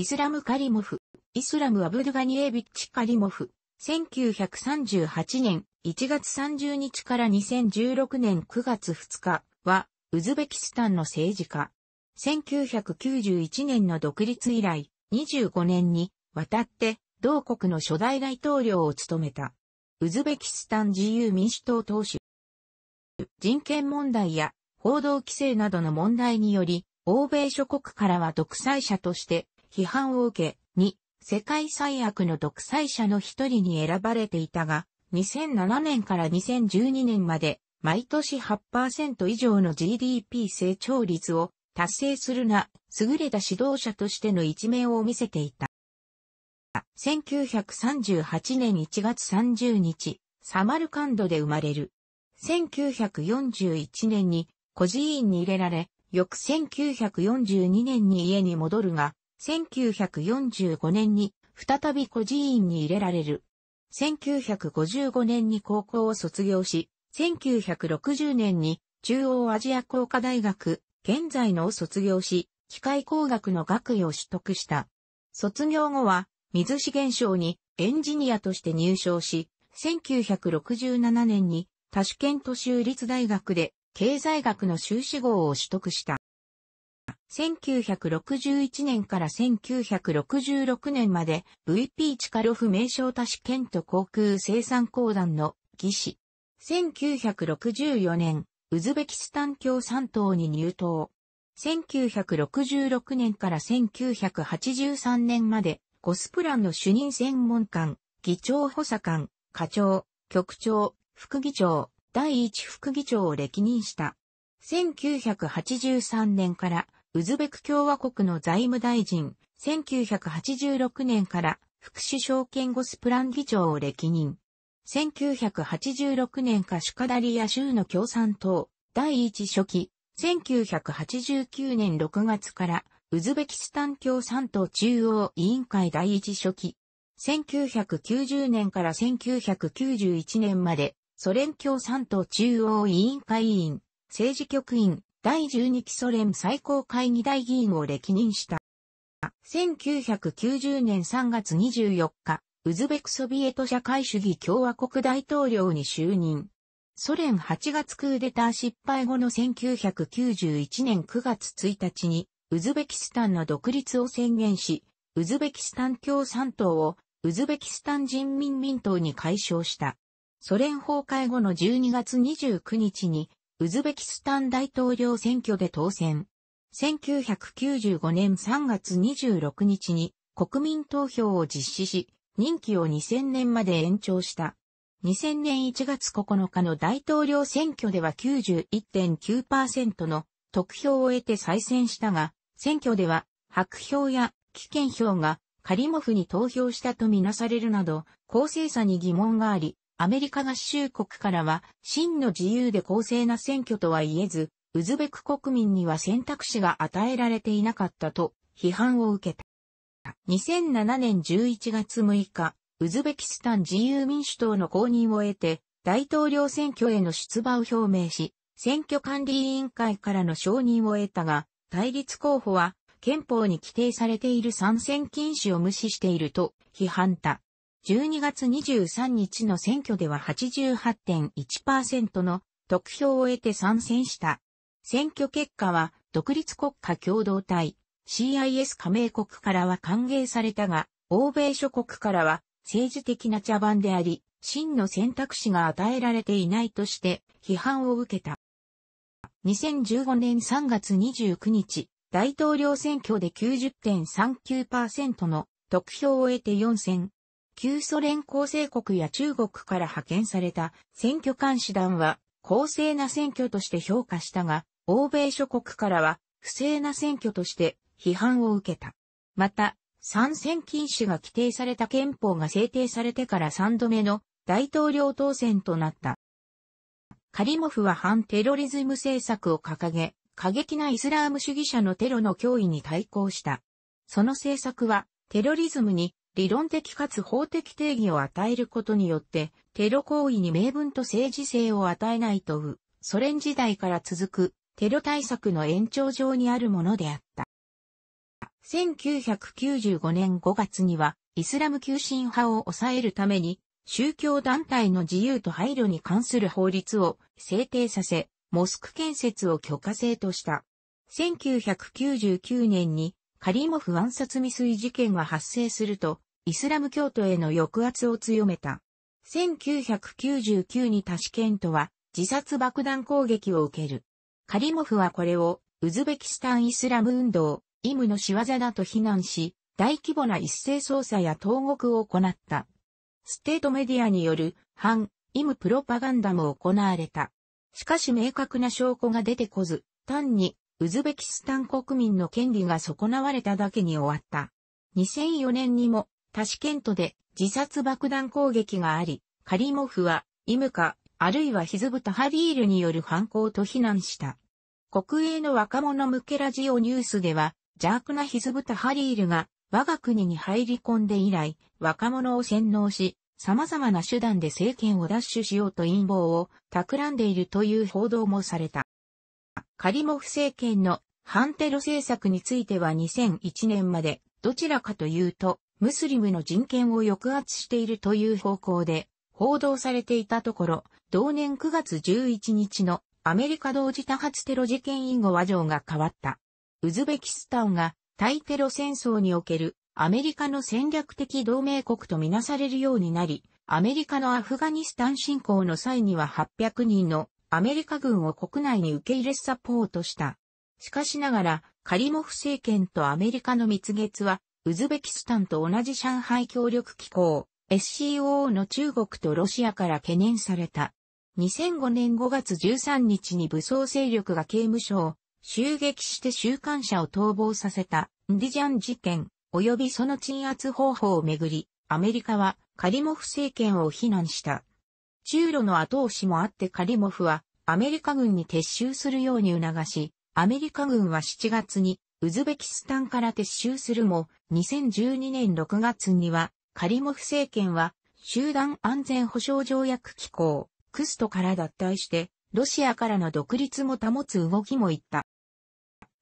イスラム・カリモフ、イスラム・アブドガニエビッチ・カリモフ、1938年1月30日から2016年9月2日は、ウズベキスタンの政治家。1991年の独立以来、25年に渡って同国の初代大統領を務めた。ウズベキスタン自由民主党党首。人権問題や報道規制などの問題により、欧米諸国からは独裁者として批判を受け、2、世界最悪の独裁者の一人に選ばれていたが、2007年から2012年まで、毎年8%以上の GDP 成長率を達成するな、優れた指導者としての一面を見せていた。1938年1月30日、サマルカンドで生まれる。1941年に孤児院に入れられ、翌1942年に家に戻るが、1945年に再び孤児院に入れられる。1955年に高校を卒業し、1960年に中央アジア工科大学、現在のを卒業し、機械工学の学位を取得した。卒業後は、水資源省にエンジニアとして入省し、1967年に多種県都州立大学で経済学の修士号を取得した。1961年から1966年まで VP チカロフ名称多市県と航空生産公団の技師。1964年、ウズベキスタン共産党に入党。1966年から1983年まで、ゴスプランの主任専門官、議長補佐官、課長、局長、副議長、第一副議長を歴任した。1983年からウズベク共和国の財務大臣、1986年から副首相兼ゴスプラン議長を歴任。1986年カシュカダリア州の共産党第一初期、1989年6月からウズベキスタン共産党中央委員会第一初期、1990年から1991年までソ連共産党中央委員会委員、政治局員、第12期ソ連最高会議大議員を歴任した。1990年3月24日、ウズベクソビエト社会主義共和国大統領に就任。ソ連8月クーデター失敗後の1991年9月1日に、ウズベキスタンの独立を宣言し、ウズベキスタン共産党をウズベキスタン人民民党に改称した。ソ連崩壊後の12月29日にウズベキスタン大統領選挙で当選。1995年3月26日に国民投票を実施し、任期を2000年まで延長した。2000年1月9日の大統領選挙では91.9%の得票を得て再選したが、選挙では白票や棄権票がカリモフに投票したとみなされるなど、公正さに疑問があり、アメリカ合衆国からは、真の自由で公正な選挙とは言えず、ウズベク国民には選択肢が与えられていなかったと批判を受けた。2007年11月6日、ウズベキスタン自由民主党の公認を得て、大統領選挙への出馬を表明し、選挙管理委員会からの承認を得たが、対立候補は憲法に規定されている参戦禁止を無視していると批判た。12月23日の選挙では88.1%の得票を得て参戦した。選挙結果は独立国家共同体 CIS 加盟国からは歓迎されたが、欧米諸国からは政治的な茶番であり、真の選択肢が与えられていないとして批判を受けた。2015年3月29日、大統領選挙で90.39%の得票を得て4選、旧ソ連構成国や中国から派遣された選挙監視団は公正な選挙として評価したが、欧米諸国からは不正な選挙として批判を受けた。また、参戦禁止が規定された憲法が制定されてから3度目の大統領当選となった。カリモフは反テロリズム政策を掲げ、過激なイスラーム主義者のテロの脅威に対抗した。その政策はテロリズムに理論的かつ法的定義を与えることによって、テロ行為に明文と政治性を与えないとう、ソ連時代から続くテロ対策の延長上にあるものであった。1995年5月には、イスラム急進派を抑えるために、宗教団体の自由と配慮に関する法律を制定させ、モスク建設を許可制とした。1999年にカリモフ暗殺未遂事件が発生すると、イスラム教徒への抑圧を強めた。1999にタシケントは自殺爆弾攻撃を受ける。カリモフはこれをウズベキスタンイスラム運動、イムの仕業だと非難し、大規模な一斉捜査や投獄を行った。ステートメディアによる反イムプロパガンダも行われた。しかし明確な証拠が出てこず、単にウズベキスタン国民の権利が損なわれただけに終わった。2004年にもタシケントで自殺爆弾攻撃があり、カリモフは、イムカ、あるいはヒズブタハリールによる犯行と非難した。国営の若者向けラジオニュースでは、邪悪なヒズブタハリールが我が国に入り込んで以来、若者を洗脳し、様々な手段で政権を奪取しようと陰謀を企んでいるという報道もされた。カリモフ政権の反テロ政策については2001年までどちらかというとムスリムの人権を抑圧しているという方向で報道されていたところ、同年9月11日のアメリカ同時多発テロ事件以後和情が変わった。ウズベキスタンが対テロ戦争におけるアメリカの戦略的同盟国とみなされるようになり、アメリカのアフガニスタン侵攻の際には800人のアメリカ軍を国内に受け入れサポートした。しかしながら、カリモフ政権とアメリカの蜜月はウズベキスタンと同じ上海協力機構、SCO の中国とロシアから懸念された。2005年5月13日に武装勢力が刑務所を襲撃して収監者を逃亡させたンディジャン事件及びその鎮圧方法をめぐり、アメリカはカリモフ政権を非難した。中路の後押しもあってカリモフはアメリカ軍に撤収するように促し、アメリカ軍は7月にウズベキスタンから撤収するも、2012年6月には、カリモフ政権は、集団安全保障条約機構、クストから脱退して、ロシアからの独立も保つ動きもいった。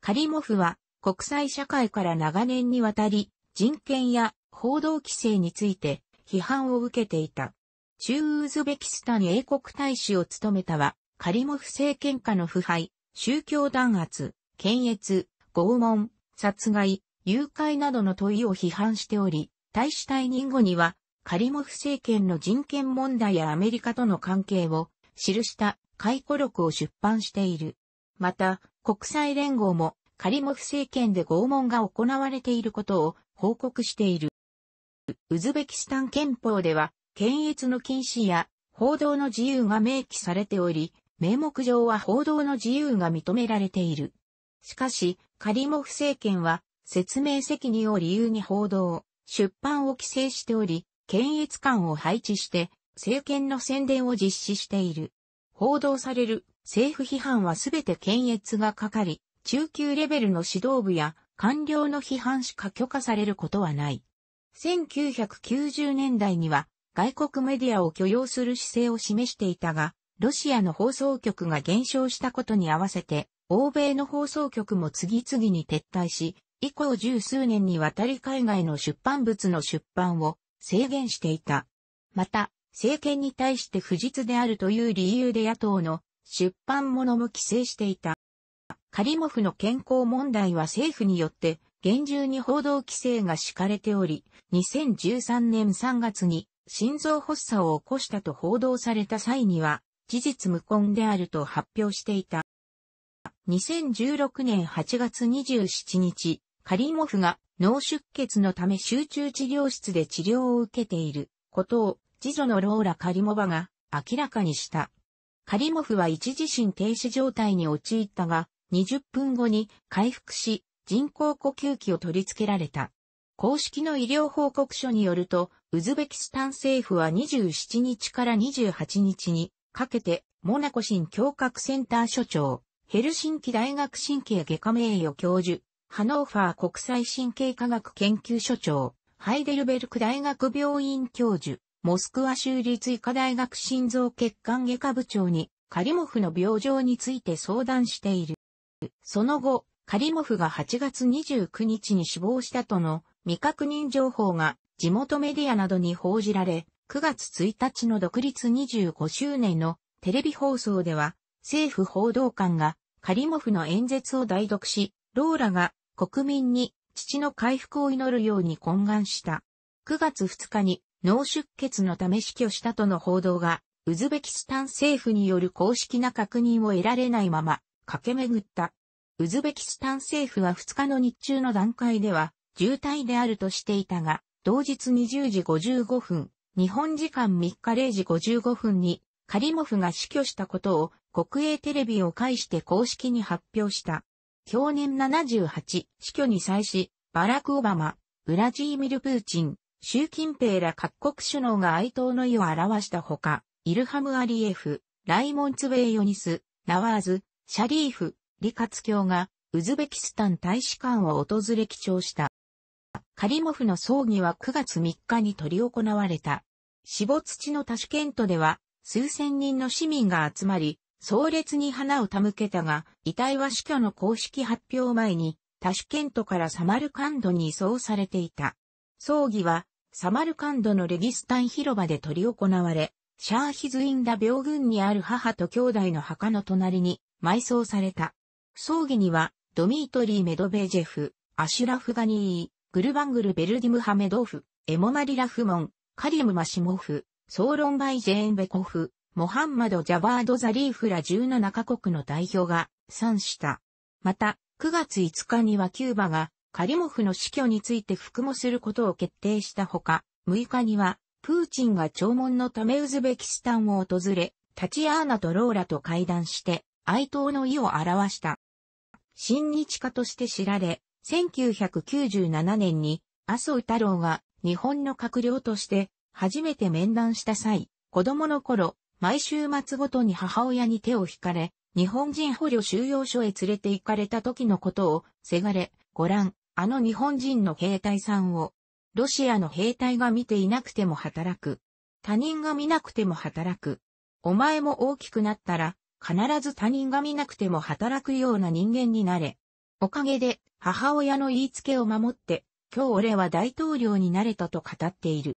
カリモフは、国際社会から長年にわたり、人権や報道規制について批判を受けていた。中ウズベキスタン英国大使を務めたは、カリモフ政権下の腐敗、宗教弾圧、検閲、拷問、殺害、誘拐などの問いを批判しており、大使退任後には、カリモフ政権の人権問題やアメリカとの関係を記した回顧録を出版している。また、国際連合もカリモフ政権で拷問が行われていることを報告している。ウズベキスタン憲法では、検閲の禁止や報道の自由が明記されており、名目上は報道の自由が認められている。しかし、カリモフ政権は、説明責任を理由に報道、出版を規制しており、検閲官を配置して、政権の宣伝を実施している。報道される政府批判はすべて検閲がかかり、中級レベルの指導部や官僚の批判しか許可されることはない。1990年代には外国メディアを許容する姿勢を示していたが、ロシアの放送局が減少したことに合わせて欧米の放送局も次々に撤退し、以降十数年にわたり海外の出版物の出版を制限していた。また、政権に対して不実であるという理由で野党の出版物も規制していた。カリモフの健康問題は政府によって厳重に報道規制が敷かれており、2013年3月に心臓発作を起こしたと報道された際には、事実無根であると発表していた。2016年8月27日、カリモフが脳出血のため集中治療室で治療を受けていることを次女のローラ・カリモバが明らかにした。カリモフは一時心停止状態に陥ったが、20分後に回復し、人工呼吸器を取り付けられた。公式の医療報告書によると、ウズベキスタン政府は27日から28日にかけて、モナコ新教閣センター所長、ヘルシンキ大学神経外科名誉教授、ハノーファー国際神経科学研究所長、ハイデルベルク大学病院教授、モスクワ州立医科大学心臓血管外科部長に、カリモフの病状について相談している。その後、カリモフが8月29日に死亡したとの未確認情報が地元メディアなどに報じられ、9月1日の独立25周年のテレビ放送では政府報道官がカリモフの演説を代読し、ローラが国民に父の回復を祈るように懇願した。9月2日に脳出血のため死去したとの報道が、ウズベキスタン政府による公式な確認を得られないまま駆け巡った。ウズベキスタン政府は2日の日中の段階では渋滞であるとしていたが、同日20時55分、日本時間3日0時55分にカリモフが死去したことを国営テレビを介して公式に発表した。去年78、死去に際し、バラク・オバマ、ウラジーミル・プーチン、習近平ら各国首脳が哀悼の意を表したほか、イルハム・アリエフ、ライモン・ツウェイ・ヨニス、ナワーズ、シャリーフ、リカツ教が、ウズベキスタン大使館を訪れ記帳した。カリモフの葬儀は9月3日に取り行われた。死没地のタシュケントでは、数千人の市民が集まり、壮烈に花を手向けたが、遺体は死去の公式発表前に、タシュケントからサマルカンドに移送されていた。葬儀は、サマルカンドのレギスタン広場で執り行われ、シャーヒズインダ病群にある母と兄弟の墓の隣に埋葬された。葬儀には、ドミートリー・メドベージェフ、アシュラフ・ガニー、グルバングル・ベルディム・ハメドフ、エモマリ・ラフモン、カリム・マシモフ、ソーロンバイ・ジェーン・ベコフ、モハンマド・ジャバード・ザリーフら17カ国の代表が参した。また、9月5日にはキューバがカリモフの死去について服務することを決定したほか、6日にはプーチンが弔問のためウズベキスタンを訪れ、タチアーナとローラと会談して哀悼の意を表した。親日家として知られ、1997年に麻生太郎が日本の閣僚として初めて面談した際、子供の頃、毎週末ごとに母親に手を引かれ、日本人捕虜収容所へ連れて行かれた時のことを、せがれ、ご覧、あの日本人の兵隊さんを、ロシアの兵隊が見ていなくても働く。他人が見なくても働く。お前も大きくなったら、必ず他人が見なくても働くような人間になれ。おかげで、母親の言いつけを守って、今日俺は大統領になれたと語っている。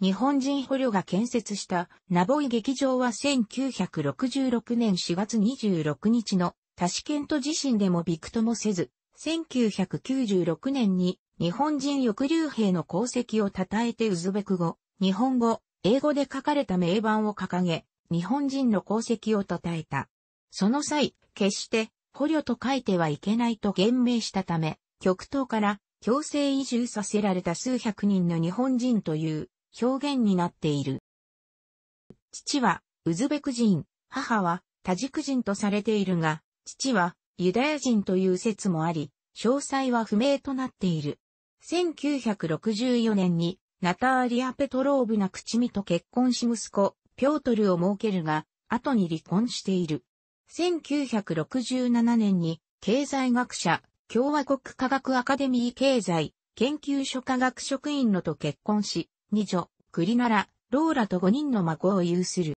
日本人捕虜が建設したナボイ劇場は1966年4月26日のタシケント地震でもびくともせず、1996年に日本人抑留兵の功績を称えてウズベク語、日本語、英語で書かれた名盤を掲げ、日本人の功績を称えた。その際、決して捕虜と書いてはいけないと言明したため、極東から強制移住させられた数百人の日本人という表現になっている。父はウズベク人、母はタジク人とされているが、父はユダヤ人という説もあり、詳細は不明となっている。1964年にナターリア・ペトローブナ・クチミと結婚し息子、ピョートルを設けるが、後に離婚している。1967年に経済学者、共和国科学アカデミー経済研究所科学職員のと結婚し、二女、クリナラ、ローラと五人の孫を有する。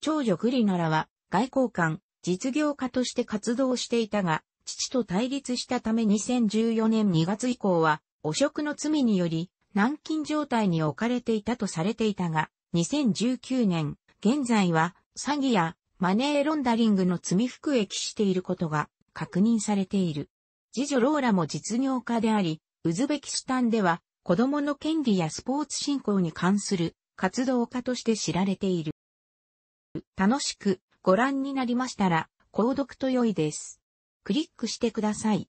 長女クリナラは外交官、実業家として活動していたが、父と対立したため2014年2月以降は、汚職の罪により、軟禁状態に置かれていたとされていたが、2019年、現在は、詐欺やマネーロンダリングの罪服役していることが確認されている。次女ローラも実業家であり、ウズベキスタンでは子供の権利やスポーツ振興に関する活動家として知られている。楽しくご覧になりましたら、購読と良いです。クリックしてください。